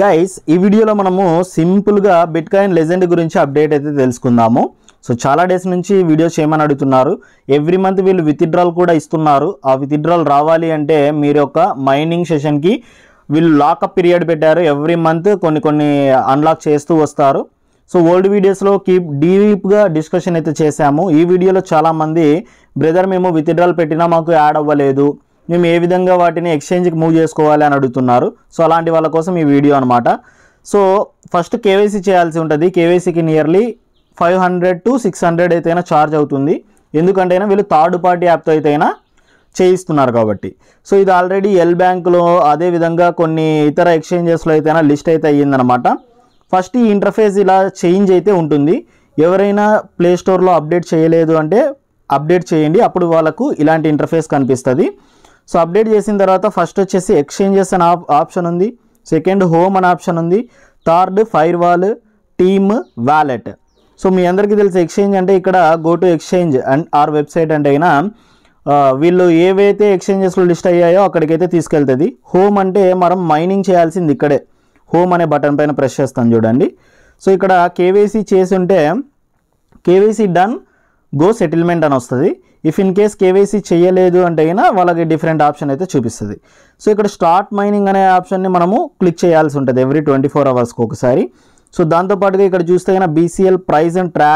guys ఈ వీడియోలో మనము సింపుల్గా బిట్ కాయిన్ లెజెండ్ గురించి అప్డేట్ అయితే తెలుసుకుందాము సో చాలా డేస్ నుంచి వీడియోస్ చేయమని అడుగుతున్నారు ఎవ్రీ మంత్ వీళ్ళు విత్డ్రాల్ కూడా ఇస్తున్నారు ఆ విత్డ్రాల్ రావాలి అంటే మీరు యొక్క మైనింగ్ సెషన్కి వీళ్ళు లాకప్ పీరియడ్ పెట్టారు ఎవ్రీ మంత్ కొన్ని కొన్ని అన్లాక్ చేస్తూ వస్తారు సో ఓల్డ్ వీడియోస్లో కీప్ డీప్గా డిస్కషన్ అయితే చేశాము ఈ వీడియోలో చాలామంది బ్రదర్ మేము విత్డ్రాల్ పెట్టినా మాకు యాడ్ అవ్వలేదు మేము ఏ విధంగా వాటిని ఎక్స్చేంజ్కి మూవ్ చేసుకోవాలి అని అడుగుతున్నారు సో అలాంటి వాళ్ళ కోసం ఈ వీడియో అనమాట సో ఫస్ట్ కేవైసీ చేయాల్సి ఉంటుంది కేవైసీకి nearly five hundred to six hundred అయితేనా ఛార్జ్ అవుతుంది ఎందుకంటే వీళ్ళు థర్డ్ పార్టీ యాప్తో అయితేనా చేయిస్తున్నారు కాబట్టి సో ఇది ఆల్రెడీ ఎల్ బ్యాంక్లో అదేవిధంగా కొన్ని ఇతర ఎక్స్చేంజెస్లో అయితేనా లిస్ట్ అయితే అయ్యిందనమాట ఫస్ట్ ఈ ఇంటర్ఫేస్ ఇలా చేంజ్ అయితే ఉంటుంది ఎవరైనా ప్లేస్టోర్లో అప్డేట్ చేయలేదు అంటే అప్డేట్ చేయండి అప్పుడు వాళ్ళకు ఇలాంటి ఇంటర్ఫేస్ కనిపిస్తుంది సో అప్డేట్ చేసిన తర్వాత ఫస్ట్ వచ్చేసి ఎక్స్చేంజెస్ అనే ఆప్షన్ ఉంది సెకండ్ హోమ్ అనే ఆప్షన్ ఉంది third firewall team wallet so మీ అందరికీ తెలిసి ఎక్స్చేంజ్ అంటే ఇక్కడ go to exchange and or website అంటే అయినా వీళ్ళు ఏవైతే ఎక్స్చేంజెస్లో లిస్ట్ అయ్యాయో అక్కడికైతే తీసుకెళ్తుంది హోమ్ అంటే మనం మైనింగ్ చేయాల్సింది ఇక్కడే హోమ్ అనే బటన్ పైన ప్రెస్ చేస్తాను చూడండి సో ఇక్కడ కేవైసీ చేసి ఉంటే కేవైసీ డన్ గో సెటిల్మెంట్ అని వస్తుంది ఇఫ్ ఇన్ కేస్ కేవైసీ చేయలేదు అంటే అయినా వాళ్ళకి డిఫరెంట్ ఆప్షన్ అయితే చూపిస్తుంది సో ఇక్కడ స్టార్ట్ మైనింగ్ అనే ఆప్షన్ని మనము క్లిక్ చేయాల్సి ఉంటుంది ఎవ్రీ ట్వంటీ ఫోర్ అవర్స్కి ఒకసారి సో దాంతోపాటుగా ఇక్కడ చూస్తే కన్నా బీసీఎల్ ప్రైజ్ అండ్ ట్రా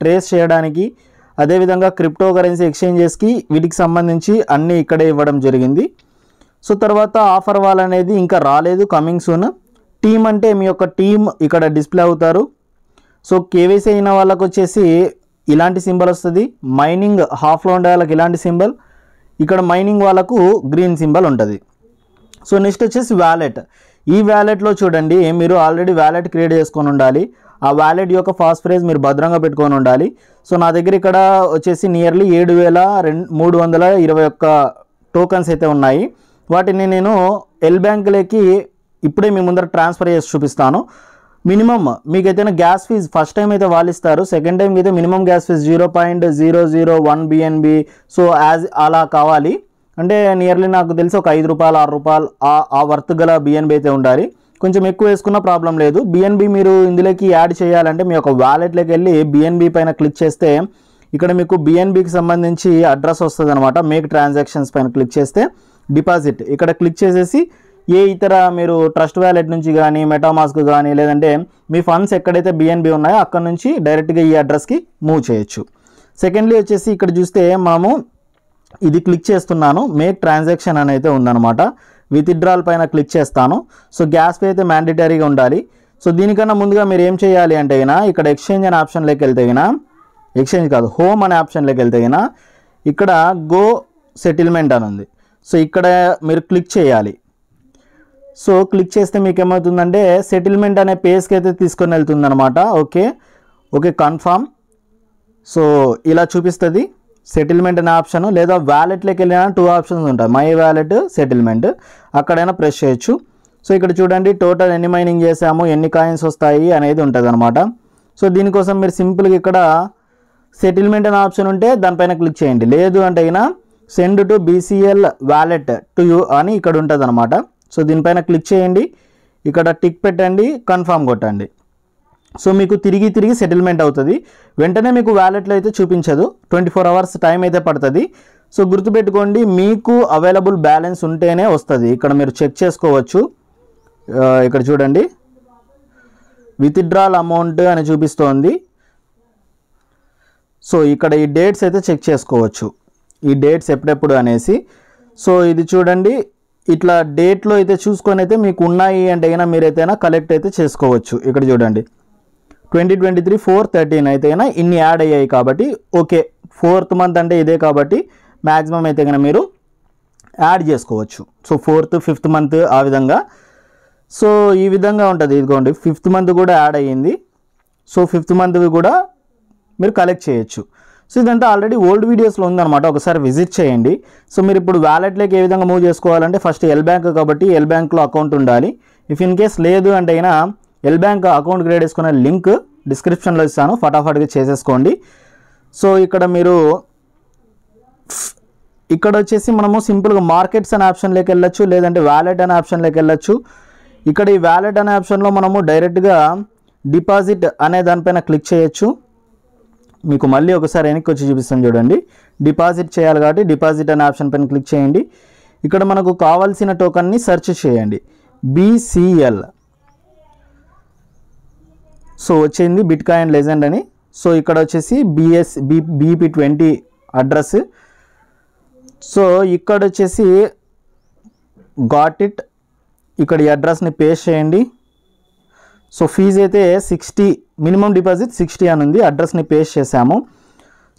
ట్రేస్ చేయడానికి అదేవిధంగా క్రిప్టో కరెన్సీ ఎక్స్చేంజెస్కి వీటికి సంబంధించి అన్నీ ఇక్కడే ఇవ్వడం జరిగింది సో తర్వాత ఆఫర్ వాల్ అనేది ఇంకా రాలేదు కమింగ్ సూన్ టీమ్ అంటే మీ యొక్క టీం ఇక్కడ డిస్ప్లే అవుతారు సో కేవైసీ అయిన వాళ్ళకు వచ్చేసి ఇలాంటి సింబల్ వస్తుంది మైనింగ్ హాఫ్లో ఉండే వాళ్ళకి ఇలాంటి సింబల్ ఇక్కడ మైనింగ్ వాళ్ళకు గ్రీన్ సింబల్ ఉంటుంది సో నెక్స్ట్ వచ్చేసి వ్యాలెట్ ఈ వ్యాలెట్లో చూడండి మీరు ఆల్రెడీ వ్యాలెట్ క్రియేట్ చేసుకొని ఉండాలి ఆ వ్యాలెట్ యొక్క ఫాస్ట్ ప్రైజ్ మీరు భద్రంగా పెట్టుకొని ఉండాలి సో నా దగ్గర ఇక్కడ వచ్చేసి నియర్లీ ఏడు వేల రెండు మూడు వందల ఇరవై ఒక్క టోకన్స్ అయితే ఉన్నాయి వాటిని నేను ఎల్ బ్యాంక్లోకి ఇప్పుడే మీ ముందర ట్రాన్స్ఫర్ చేసి చూపిస్తాను మినిమమ్ మీకు ఏదైనా గ్యాస్ ఫీజు ఫస్ట్ టైం అయితే వాళ్ళు ఇస్తారు సెకండ్ టైం అయితే minimum gas fee zero point zero zero one BNB so as అలా కావాలి అంటే నియర్లీ నాకు తెలిసి ఒక ఐదు రూపాయలు ఆరు రూపాయలు ఆ వర్త్ గల బిఎన్బి అయితే ఉండాలి కొంచెం ఎక్కువ వేసుకున్న ప్రాబ్లం లేదు బిఎన్బి మీరు ఇందులోకి యాడ్ చేయాలంటే మీ యొక్క వ్యాలెట్లోకి వెళ్ళి బిఎన్బి పైన క్లిక్ చేస్తే ఇక్కడ మీకు బిఎన్బికి సంబంధించి అడ్రస్ వస్తుంది అనమాట మేక్ ట్రాన్సాక్షన్స్ పైన క్లిక్ చేస్తే డిపాజిట్ ఇక్కడ క్లిక్ చేసేసి ఏ ఇతర మీరు ట్రస్ట్ వ్యాలెట్ నుంచి కానీ మెటామాస్క్ కానీ లేదంటే మీ ఫండ్స్ ఎక్కడైతే బిఎన్బి ఉన్నాయో అక్కడ నుంచి డైరెక్ట్గా ఈ అడ్రస్కి మూవ్ చేయొచ్చు సెకండ్లీ వచ్చేసి ఇక్కడ చూస్తే మనము ఇది క్లిక్ చేస్తున్నాను మేక్ ట్రాన్సాక్షన్ అని అయితే ఉందన్నమాట విత్డ్రాల్ పైన క్లిక్ చేస్తాను సో గ్యాస్ పే అయితే మ్యాండేటరీగా ఉండాలి సో దీనికన్నా ముందుగా మీరు ఏం చేయాలి అంటే అయినా ఇక్కడ ఎక్స్చేంజ్ అనే ఆప్షన్లోకి వెళ్తే అయినా ఎక్స్చేంజ్ కాదు హోమ్ అనే ఆప్షన్లోకి వెళ్తే అయినా ఇక్కడ గో సెటిల్మెంట్ అని ఉంది సో ఇక్కడ మీరు క్లిక్ చేయాలి సో క్లిక్ చేస్తే మీకు ఏమవుతుందంటే సెటిల్మెంట్ అనే పేజ్కి అయితే తీసుకొని వెళ్తుంది అనమాట ఓకే ఓకే కన్ఫామ్ సో ఇలా చూపిస్తుంది సెటిల్మెంట్ అనే ఆప్షన్ లేదా వ్యాలెట్లోకి వెళ్ళినా టూ ఆప్షన్స్ ఉంటాయి మై వ్యాలెట్ సెటిల్మెంట్ అక్కడైనా ప్రెస్ చేయొచ్చు సో ఇక్కడ చూడండి టోటల్ ఎన్ని మైనింగ్ చేసాము ఎన్ని కాయిన్స్ వస్తాయి అనేది ఉంటుంది అనమాట సో దీనికోసం మీరు సింపుల్గా ఇక్కడ సెటిల్మెంట్ అనే ఆప్షన్ ఉంటే దానిపైన క్లిక్ చేయండి లేదు అంటే అయినా send to BCL wallet to you అని ఇక్కడ ఉంటుంది అనమాట సో దీనిపైన క్లిక్ చేయండి ఇక్కడ టిక్ పెట్టండి కన్ఫామ్ కొట్టండి సో మీకు తిరిగి తిరిగి సెటిల్మెంట్ అవుతుంది వెంటనే మీకు వ్యాలెట్లో అయితే చూపించదు ట్వంటీ ఫోర్ అవర్స్ టైం అయితే పడుతుంది సో గుర్తుపెట్టుకోండి మీకు అవైలబుల్ బ్యాలెన్స్ ఉంటేనే వస్తుంది ఇక్కడ మీరు చెక్ చేసుకోవచ్చు ఇక్కడ చూడండి విత్డ్రాల్ అమౌంట్ అని చూపిస్తోంది సో ఇక్కడ ఈ డేట్స్ అయితే చెక్ చేసుకోవచ్చు ఈ డేట్స్ ఎప్పుడెప్పుడు అనేసి సో ఇది చూడండి ఇట్లా డేట్లో అయితే చూసుకొని అయితే మీకు ఉన్నాయి అంటే అయినా మీరైతేనా కలెక్ట్ అయితే చేసుకోవచ్చు ఇక్కడ చూడండి twenty twenty three four thirteen అయితే అయినా ఇన్ని యాడ్ అయ్యాయి కాబట్టి ఓకే ఫోర్త్ మంత్ అంటే ఇదే కాబట్టి మ్యాక్సిమం అయితే కనుక మీరు యాడ్ చేసుకోవచ్చు సో ఫోర్త్ ఫిఫ్త్ మంత్ ఆ విధంగా సో ఈ విధంగా ఉంటుంది ఇదిగోండి ఫిఫ్త్ మంత్ కూడా యాడ్ అయ్యింది సో ఫిఫ్త్ మంత్ కూడా మీరు కలెక్ట్ చేయొచ్చు సో ఇదంతా ఆల్రెడీ ఓల్డ్ వీడియోస్లో ఉందన్నమాట ఒకసారి విజిట్ చేయండి సో మీరు ఇప్పుడు వ్యాలెట్లోకి ఏ విధంగా మూవ్ చేసుకోవాలంటే ఫస్ట్ ఎల్ బ్యాంక్ కాబట్టి ఎల్ బ్యాంక్లో అకౌంట్ ఉండాలి ఇఫ్ ఇన్ కేస్ లేదు అంటే అయినా ఎల్ బ్యాంక్ అకౌంట్ క్రియేట్ చేసుకునే లింక్ డిస్క్రిప్షన్లో ఇస్తాను ఫటాఫట్గా చేసేసుకోండి సో ఇక్కడ మీరు ఇక్కడ వచ్చేసి మనము సింపుల్గా మార్కెట్స్ అనే ఆప్షన్లోకి వెళ్ళచ్చు లేదంటే వ్యాలెట్ అనే ఆప్షన్లోకి వెళ్ళొచ్చు ఇక్కడ ఈ వ్యాలెట్ అనే ఆప్షన్లో మనము డైరెక్ట్గా డిపాజిట్ అనే దానిపైన క్లిక్ చేయొచ్చు మీకు మళ్ళీ ఒకసారి వెనక్కి వచ్చి చూపిస్తాను చూడండి డిపాజిట్ చేయాలి కాబట్టి డిపాజిట్ అనే ఆప్షన్ పైన క్లిక్ చేయండి ఇక్కడ మనకు కావాల్సిన టోకన్ని సెర్చ్ చేయండి బీసీఎల్ సో వచ్చింది బిట్ కాయిన్ లెజెండ్ అని సో ఇక్కడ వచ్చేసి BS B BP twenty address so ఇక్కడ వచ్చేసి గాట్ ఇట్ ఇక్కడ ఈ అడ్రస్ని పేస్ట్ చేయండి సో ఫీజు అయితే సిక్స్టీ మినిమం డిపాజిట్ సిక్స్టీ అని ఉంది అడ్రస్ని పేస్ట్ చేశాము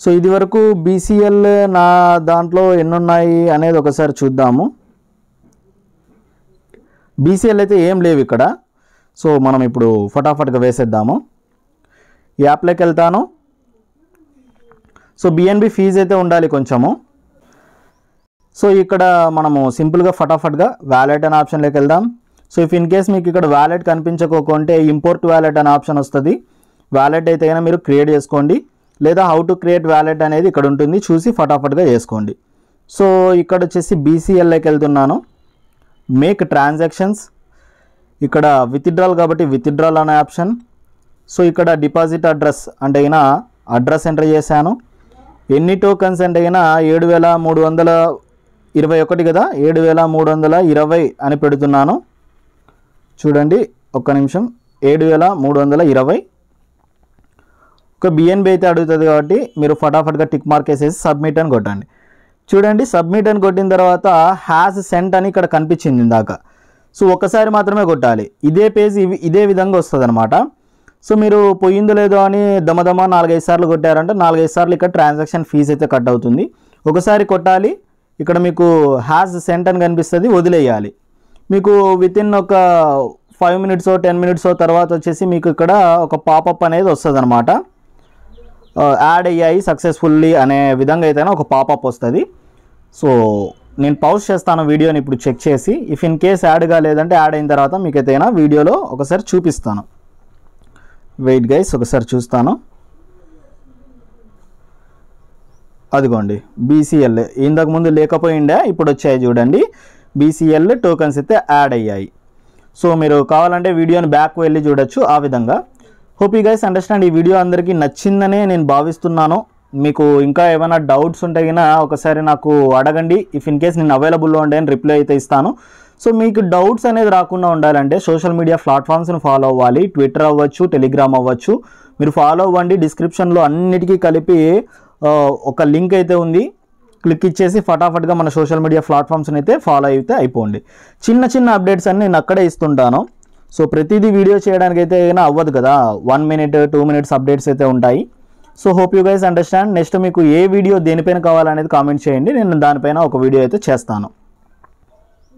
సో ఇది వరకు బీసీఎల్ నా దాంట్లో ఎన్నున్నాయి అనేది ఒకసారి చూద్దాము బీసీఎల్ అయితే ఏం లేవు ఇక్కడ సో మనం ఇప్పుడు ఫటాఫట్గా వేసేద్దాము యాప్లోకి వెళ్తాను సో బిఎన్బి ఫీజ్ అయితే ఉండాలి కొంచెము సో ఇక్కడ మనము సింపుల్గా ఫటాఫట్గా వ్యాలెట్ అనే ఆప్షన్లోకి వెళ్దాం సో ఇఫ్ ఇన్ కేస్ మీకు ఇక్కడ వ్యాలెట్ కనిపించకోకుంటే ఇంపోర్ట్ వ్యాలెట్ అనే ఆప్షన్ వస్తుంది వ్యాలెట్ అయితే కనుక మీరు క్రియేట్ చేసుకోండి లేదా హౌ టు క్రియేట్ వ్యాలెట్ అనేది ఇక్కడ ఉంటుంది చూసి ఫటాఫట్గా చేసుకోండి సో ఇక్కడ వచ్చేసి బీసీఎల్లోకి వెళ్తున్నాను మేక్ ట్రాన్సాక్షన్స్ ఇక్కడ విత్డ్రాల్ కాబట్టి విత్డ్రాల్ అనే ఆప్షన్ సో ఇక్కడ డిపాజిట్ అడ్రస్ అంటే అయినా అడ్రస్ ఎంటర్ చేశాను ఎన్ని టోకన్స్ అంటే అయినా ఏడు వేల మూడు వందల ఇరవై ఒకటి కదా ఏడు వేల మూడు వందల ఇరవై అని పెడుతున్నాను చూడండి ఒక్క నిమిషం ఏడు వేల మూడు వందల ఇరవై ఒక బిఎన్బి అయితే అడుగుతుంది కాబట్టి మీరు ఫటాఫట్గా టిక్ మార్క్ వేసేసి సబ్మిట్ అని కొట్టండి చూడండి సబ్మిట్ అని కొట్టిన తర్వాత హ్యాస్ సెంట్ అని ఇక్కడ కనిపించింది ఇందాక సో ఒకసారి మాత్రమే కొట్టాలి ఇదే పేజ్ ఇదే విధంగా వస్తుంది అనమాట సో మీరు పోయిందో లేదో అని దమదమ నాలుగైదు సార్లు కొట్టారంటే నాలుగైదు సార్లు ఇక్కడ ట్రాన్సాక్షన్ ఫీజు అయితే కట్ అవుతుంది ఒకసారి కొట్టాలి ఇక్కడ మీకు హ్యాస్ సెంట్ అని కనిపిస్తుంది వదిలేయాలి మీకు విత్ ఇన్ ఒక ఫైవ్ మినిట్స్ టెన్ మినిట్స్ తర్వాత వచ్చేసి మీకు ఇక్కడ ఒక పాపప్ అనేది వస్తుంది అనమాట యాడ్ అయ్యాయి సక్సెస్ఫుల్లీ అనే విధంగా అయితేనే ఒక పాపప్ వస్తుంది సో నేను పౌజ్ చేస్తాను వీడియోని ఇప్పుడు చెక్ చేసి ఇఫ్ ఇన్ కేస్ యాడ్ కాలేదంటే యాడ్ అయిన తర్వాత మీకు ఏదైనా వీడియోలో ఒకసారి చూపిస్తాను వెయిట్ గైస్ ఒకసారి చూస్తాను అదిగోండి బీసీఎల్ ఇంతకుముందు లేకపోయిండే ఇప్పుడు వచ్చాయి చూడండి బీసీఎల్ టోకన్స్ అయితే యాడ్ అయ్యాయి సో మీరు కావాలంటే వీడియోని బ్యాక్ వెళ్ళి చూడొచ్చు ఆ విధంగా హోప్ ఈ గైస్ అండర్స్టాండ్ ఈ వీడియో అందరికీ నచ్చిందనే నేను భావిస్తున్నాను మీకు ఇంకా ఏమైనా డౌట్స్ ఉంటే కన్నా ఒకసారి నాకు అడగండి ఇఫ్ ఇన్ కేస్ నేను అవైలబుల్లో ఉండే అని రిప్లై అయితే ఇస్తాను సో మీకు డౌట్స్ అనేది రాకుండా ఉండాలంటే సోషల్ మీడియా ప్లాట్ఫామ్స్ని ఫాలో అవ్వాలి ట్విట్టర్ అవ్వచ్చు టెలిగ్రామ్ అవ్వచ్చు మీరు ఫాలో అవ్వండి డిస్క్రిప్షన్లో అన్నిటికీ కలిపి ఒక లింక్ అయితే ఉంది క్లిక్ ఇచ్చేసి ఫటాఫట్గా మన సోషల్ మీడియా ప్లాట్ఫామ్స్ని అయితే ఫాలో అయితే అయిపోండి చిన్న చిన్న అప్డేట్స్ అన్ని నేను అక్కడే ఇస్తుంటాను సో ప్రతిదీ వీడియో చేయడానికి అయితే ఏదైనా అవ్వదు కదా one minute two minutes updates అయితే ఉంటాయి so hope you guys understand next మీకు ఏ వీడియో దేనిపైన కావాలనేది కామెంట్ చేయండి నేను దానిపైన ఒక వీడియో అయితే చేస్తాను